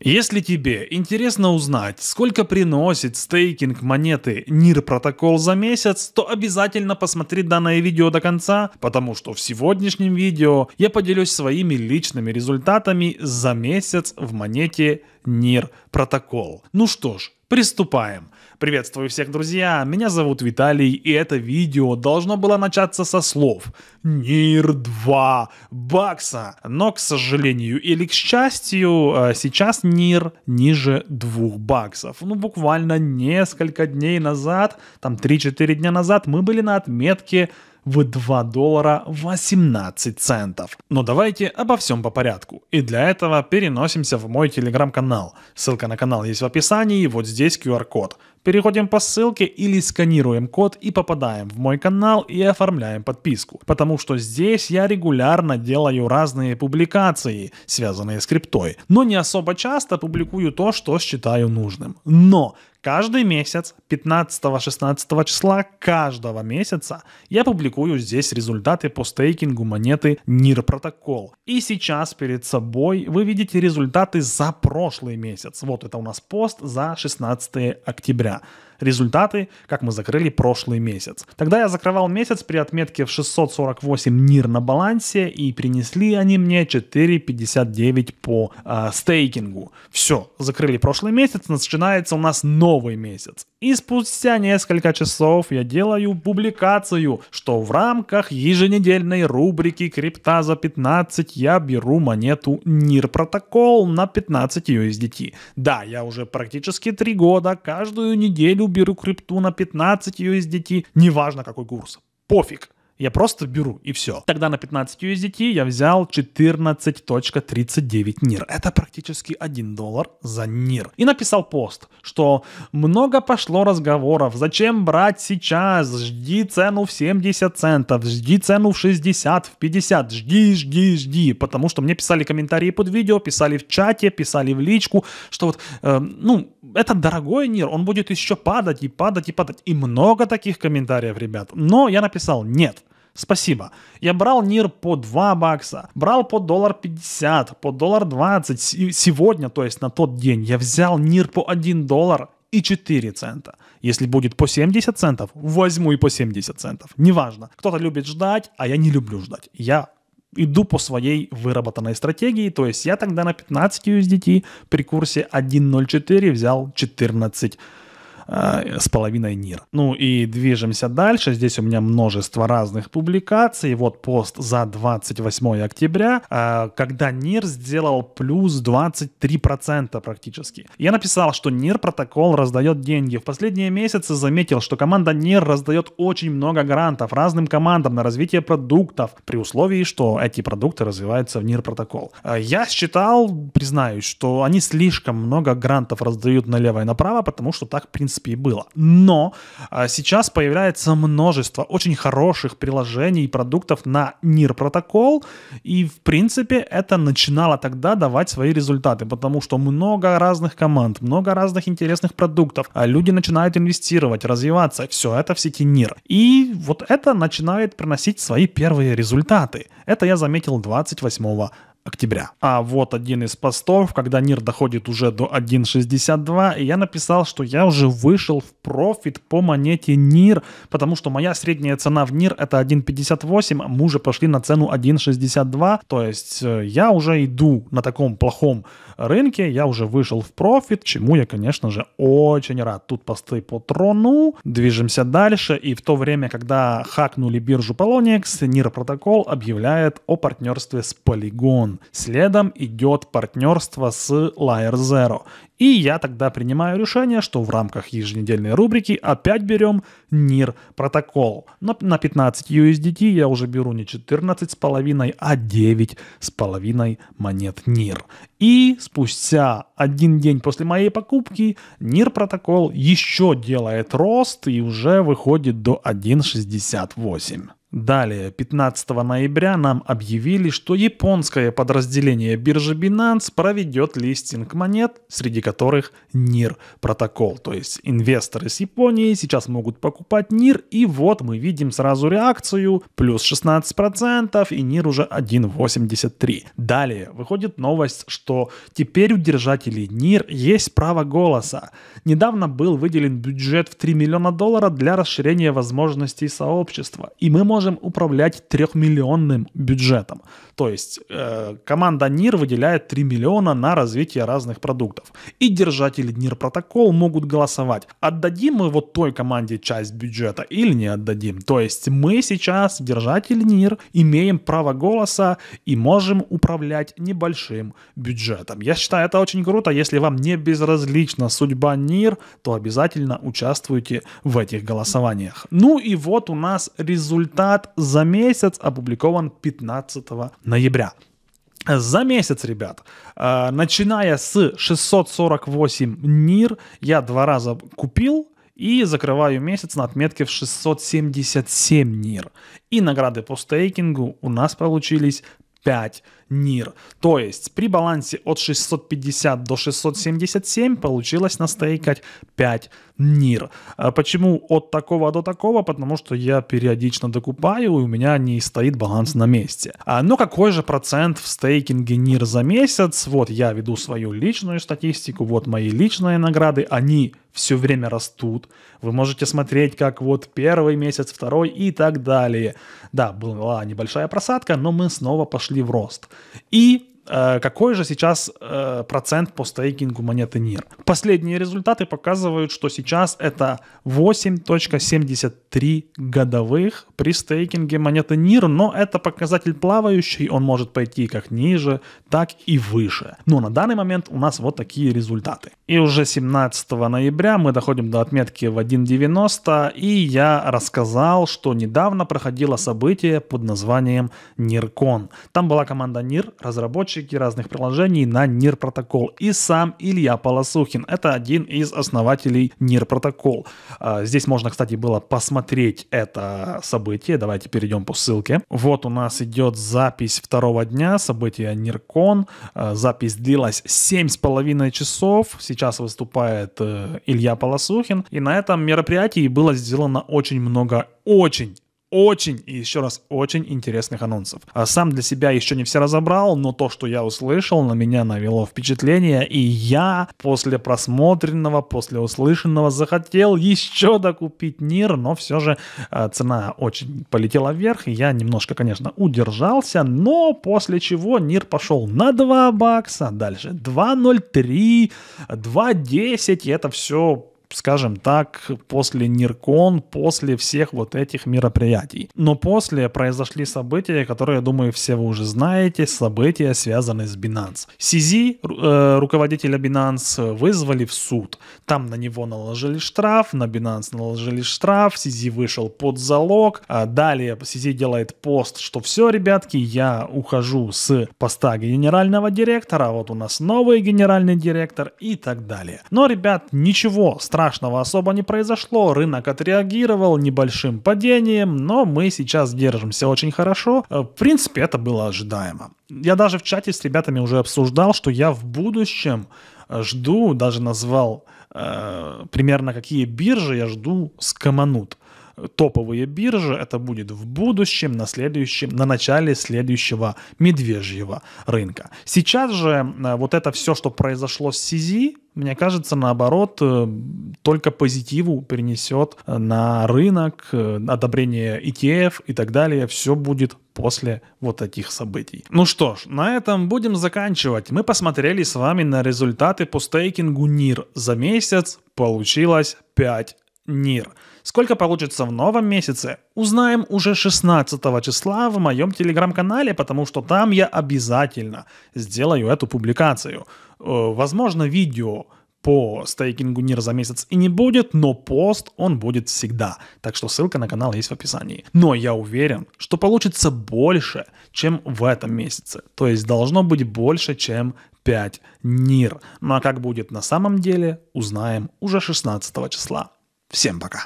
Если тебе интересно узнать, сколько приносит стейкинг монеты NIR протокол за месяц, то обязательно посмотри данное видео до конца, потому что в сегодняшнем видео я поделюсь своими личными результатами за месяц в монете NIR протокол. Ну что ж, Приступаем. Приветствую всех, друзья! Меня зовут Виталий, и это видео должно было начаться со слов «Нир 2 бакса». Но, к сожалению или к счастью, э, сейчас Нир ниже 2 баксов. Ну, буквально несколько дней назад, там 3-4 дня назад, мы были на отметке в 2 доллара 18 центов. Но давайте обо всем по порядку. И для этого переносимся в мой телеграм-канал. Ссылка на канал есть в описании, и вот здесь QR-код. Переходим по ссылке или сканируем код и попадаем в мой канал и оформляем подписку. Потому что здесь я регулярно делаю разные публикации, связанные с криптой. Но не особо часто публикую то, что считаю нужным. Но Каждый месяц, 15-16 числа каждого месяца, я публикую здесь результаты по стейкингу монеты NIR протокол. И сейчас перед собой вы видите результаты за прошлый месяц. Вот это у нас пост за 16 октября. Результаты, как мы закрыли прошлый месяц. Тогда я закрывал месяц при отметке в 648 NIR на балансе и принесли они мне 4,59 по э, стейкингу. Все, закрыли прошлый месяц, начинается у нас новый новый месяц. И спустя несколько часов я делаю публикацию, что в рамках еженедельной рубрики «Крипта за 15» я беру монету NIR протокол на 15 USDT. Да, я уже практически 3 года каждую неделю беру крипту на 15 USDT, неважно какой курс, пофиг. Я просто беру, и все. Тогда на 15 USDT я взял 14.39 нир. Это практически 1 доллар за нир. И написал пост, что много пошло разговоров, зачем брать сейчас, жди цену в 70 центов, жди цену в 60, в 50, жди, жди, жди. Потому что мне писали комментарии под видео, писали в чате, писали в личку, что вот, э, ну, это дорогой нир, он будет еще падать и падать и падать. И много таких комментариев, ребят. Но я написал, нет, Спасибо. Я брал НИР по 2 бакса, брал по доллар 50, по доллар 20. Сегодня, то есть на тот день, я взял НИР по 1 доллар и 4 цента. Если будет по 70 центов, возьму и по 70 центов. Неважно. Кто-то любит ждать, а я не люблю ждать. Я иду по своей выработанной стратегии, то есть я тогда на 15 USDT при курсе 1.04 взял 14 Э, с половиной НИР. Ну и движемся дальше. Здесь у меня множество разных публикаций. Вот пост за 28 октября, э, когда НИР сделал плюс 23% практически. Я написал, что НИР протокол раздает деньги. В последние месяцы заметил, что команда НИР раздает очень много грантов разным командам на развитие продуктов, при условии, что эти продукты развиваются в НИР протокол. Э, я считал, признаюсь, что они слишком много грантов раздают налево и направо, потому что так, в принципе, принципе, и было. Но а, сейчас появляется множество очень хороших приложений и продуктов на NIR протокол, и, в принципе, это начинало тогда давать свои результаты, потому что много разных команд, много разных интересных продуктов, а люди начинают инвестировать, развиваться, все это в сети NIR. И вот это начинает приносить свои первые результаты. Это я заметил 28 октября. А вот один из постов, когда NIR доходит уже до 1.62, и я написал, что я уже вышел в профит по монете NIR, потому что моя средняя цена в NIR это 1.58, а мы уже пошли на цену 1.62, то есть э, я уже иду на таком плохом рынке, я уже вышел в профит, чему я, конечно же, очень рад. Тут посты по трону, движемся дальше, и в то время, когда хакнули биржу Poloniex, NIR протокол объявляет о партнерстве с Polygon. Следом идет партнерство с Layer Zero. И я тогда принимаю решение, что в рамках еженедельной рубрики опять берем NIR протокол. Но на 15 USDT я уже беру не 14,5, а 9,5 монет NIR. И спустя один день после моей покупки NIR протокол еще делает рост и уже выходит до 1,68. Далее, 15 ноября нам объявили, что японское подразделение биржи Binance проведет листинг монет, среди которых NIR протокол. То есть инвесторы с Японии сейчас могут покупать NIR, и вот мы видим сразу реакцию, плюс 16%, и NIR уже 1.83. Далее, выходит новость, что теперь у держателей NIR есть право голоса. Недавно был выделен бюджет в 3 миллиона долларов для расширения возможностей сообщества, и мы можем можем управлять трехмиллионным бюджетом. То есть э, команда НИР выделяет 3 миллиона на развитие разных продуктов. И держатели НИР протокол могут голосовать, отдадим мы вот той команде часть бюджета или не отдадим. То есть мы сейчас, держатели НИР, имеем право голоса и можем управлять небольшим бюджетом. Я считаю, это очень круто. Если вам не безразлична судьба НИР, то обязательно участвуйте в этих голосованиях. Ну и вот у нас результат трат за месяц опубликован 15 ноября. За месяц, ребят, э, начиная с 648 НИР, я два раза купил, и закрываю месяц на отметке в 677 НИР. И награды по стейкингу у нас получились 5 НИР. То есть при балансе от 650 до 677 получилось настейкать 5 НИР. А почему от такого до такого? Потому что я периодично докупаю, и у меня не стоит баланс на месте. А, но ну, какой же процент в стейкинге НИР за месяц? Вот я веду свою личную статистику, вот мои личные награды, они все время растут. Вы можете смотреть, как вот первый месяц, второй и так далее. Да, была небольшая просадка, но мы снова пошли в рост. И Э, какой же сейчас э, процент по стейкингу монеты NIR. Последние результаты показывают, что сейчас это 8.73 годовых при стейкинге монеты NIR, но это показатель плавающий, он может пойти как ниже, так и выше. Но на данный момент у нас вот такие результаты. И уже 17 ноября мы доходим до отметки в 1.90, и я рассказал, что недавно проходило событие под названием NIRCon. Там была команда NIR, разработчики разработчики разных приложений на NIR протокол и сам Илья Полосухин. Это один из основателей NIR протокол. А, здесь можно, кстати, было посмотреть это событие. Давайте перейдем по ссылке. Вот у нас идет запись второго дня события NIRCON. А, запись длилась 7,5 часов. Сейчас выступает э, Илья Полосухин. И на этом мероприятии было сделано очень много очень очень, и еще раз, очень интересных анонсов. А Сам для себя еще не все разобрал, но то, что я услышал, на меня навело впечатление, и я после просмотренного, после услышанного захотел еще докупить НИР, но все же э, цена очень полетела вверх, и я немножко, конечно, удержался, но после чего НИР пошел на 2 бакса, дальше 2.03, 2.10, и это все скажем так, после Ниркон, после всех вот этих мероприятий. Но после произошли события, которые, я думаю, все вы уже знаете, события, связанные с Binance. Сизи, э, руководителя Binance, вызвали в суд. Там на него наложили штраф, на Binance наложили штраф, Сизи вышел под залог. А далее Сизи делает пост, что все, ребятки, я ухожу с поста генерального директора, вот у нас новый генеральный директор и так далее. Но, ребят, ничего страшного страшного особо не произошло, рынок отреагировал небольшим падением, но мы сейчас держимся очень хорошо. Э, в принципе, это было ожидаемо. Я даже в чате с ребятами уже обсуждал, что я в будущем э, жду, даже назвал э, примерно какие биржи я жду скоманут топовые биржи. Это будет в будущем, на следующем, на начале следующего медвежьего рынка. Сейчас же э, вот это все, что произошло с Сизи, мне кажется, наоборот, э, только позитиву перенесет э, на рынок, одобрение ETF и так далее. Все будет после вот этих событий. Ну что ж, на этом будем заканчивать. Мы посмотрели с вами на результаты по стейкингу NIR за месяц. Получилось 5 NIR. Сколько получится в новом месяце, узнаем уже 16 числа в моем телеграм-канале, потому что там я обязательно сделаю эту публикацию. Э, возможно, видео по стейкингу НИР за месяц и не будет, но пост он будет всегда. Так что ссылка на канал есть в описании. Но я уверен, что получится больше, чем в этом месяце. То есть должно быть больше, чем 5 НИР. Ну а как будет на самом деле, узнаем уже 16 числа. Всем пока!